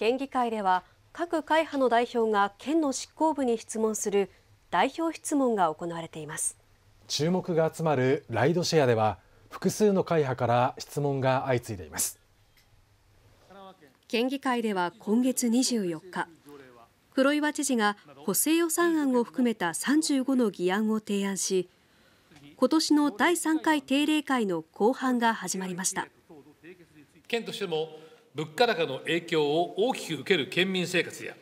県議会では各会派の代表が県の執行部に質問する代表質問が行われています注目が集まるライドシェアでは複数の会派から質問が相次いでいます県議会では今月24日黒岩知事が補正予算案を含めた35の議案を提案し今年の第3回定例会の後半が始まりました県としても物価高の影響を大きく受ける県民生活や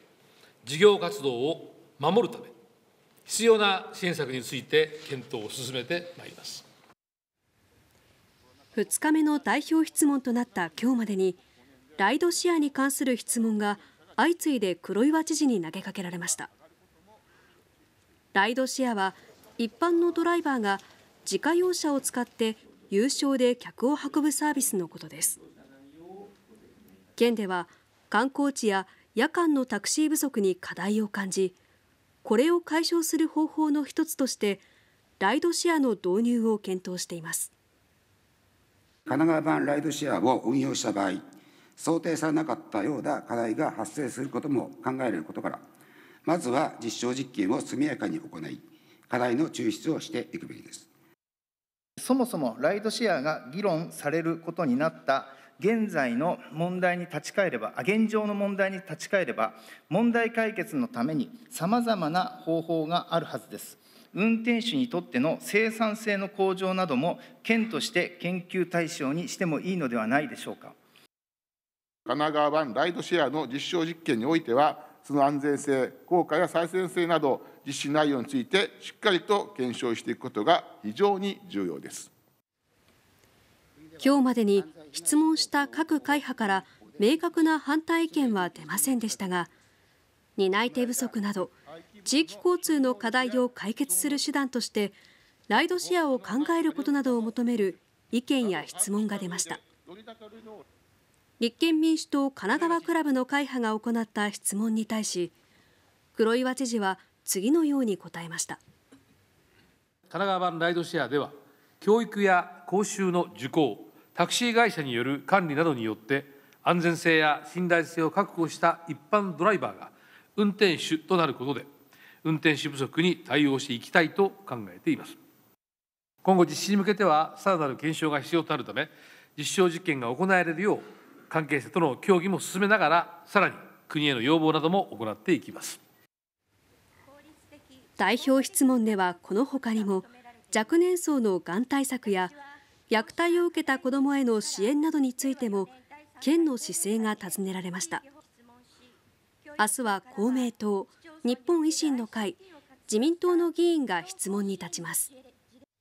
事業活動を守るため、必要な支援策について検討を進めてまいります。2日目の代表質問となった今日までに、ライドシェアに関する質問が相次いで黒岩知事に投げかけられました。ライドシェアは一般のドライバーが自家用車を使って有償で客を運ぶサービスのことです。県では観光地や夜間のタクシー不足に課題を感じこれを解消する方法の一つとしてライドシェアの導入を検討しています神奈川版ライドシェアを運用した場合想定されなかったような課題が発生することも考えられることからまずは実証実験を速やかに行い課題の抽出をしていくべきですそもそもライドシェアが議論されることになった現在の問題に立ち返れば現状の問題に立ち返れば問題解決のためにさまざまな方法があるはずです運転手にとっての生産性の向上なども県として研究対象にしてもいいのではないでしょうか神奈川版ライドシェアの実証実験においてはその安全性効果や再生性など実施内容についてしっかりと検証していくことが非常に重要です今日までに質問した各会派から明確な反対意見は出ませんでしたが担い手不足など地域交通の課題を解決する手段としてライドシェアを考えることなどを求める意見や質問が出ました立憲民主党神奈川クラブの会派が行った質問に対し黒岩知事は次のように答えました神奈川版ライドシェアでは教育や講習の受講タクシー会社による管理などによって安全性や信頼性を確保した一般ドライバーが運転手となることで運転手不足に対応していきたいと考えています今後実施に向けてはさらなる検証が必要となるため実証実験が行われるよう関係者との協議も進めながらさらに国への要望なども行っていきます代表質問ではこのほかにも若年層のがん対策や虐待を受けた子どもへの支援などについても県の姿勢が尋ねられました明日は公明党日本維新の会自民党の議員が質問に立ちます